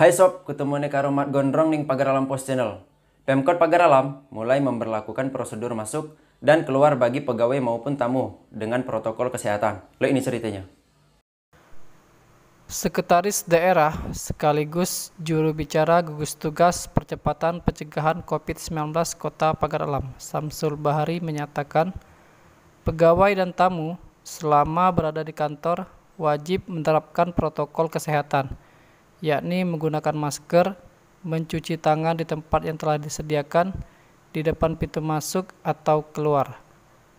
Hai sob, ketemu nih karo Mat Gondrong ning Pagar Alam Post Channel. Pemkot Pagar Alam mulai memperlakukan prosedur masuk dan keluar bagi pegawai maupun tamu dengan protokol kesehatan. Lo ini ceritanya. Sekretaris Daerah sekaligus juru bicara gugus tugas percepatan pencegahan COVID-19 Kota Pagar Alam, Samsul Bahari menyatakan pegawai dan tamu selama berada di kantor wajib menerapkan protokol kesehatan yakni menggunakan masker, mencuci tangan di tempat yang telah disediakan di depan pintu masuk atau keluar.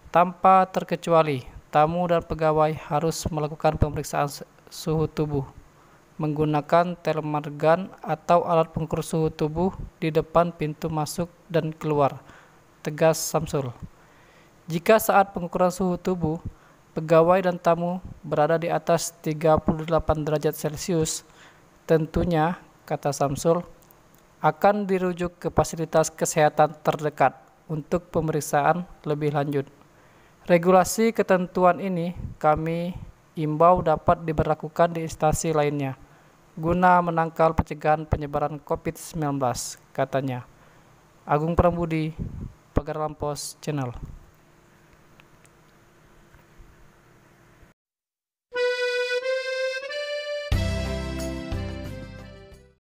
Tanpa terkecuali, tamu dan pegawai harus melakukan pemeriksaan suhu tubuh menggunakan thermal atau alat pengukur suhu tubuh di depan pintu masuk dan keluar. Tegas Samsul. Jika saat pengukuran suhu tubuh, pegawai dan tamu berada di atas 38 derajat Celcius, tentunya, kata Samsul, akan dirujuk ke fasilitas kesehatan terdekat untuk pemeriksaan lebih lanjut. Regulasi ketentuan ini kami imbau dapat diberlakukan di instansi lainnya guna menangkal pencegahan penyebaran COVID-19, katanya. Agung Prambudi, Pagar Lampos Channel.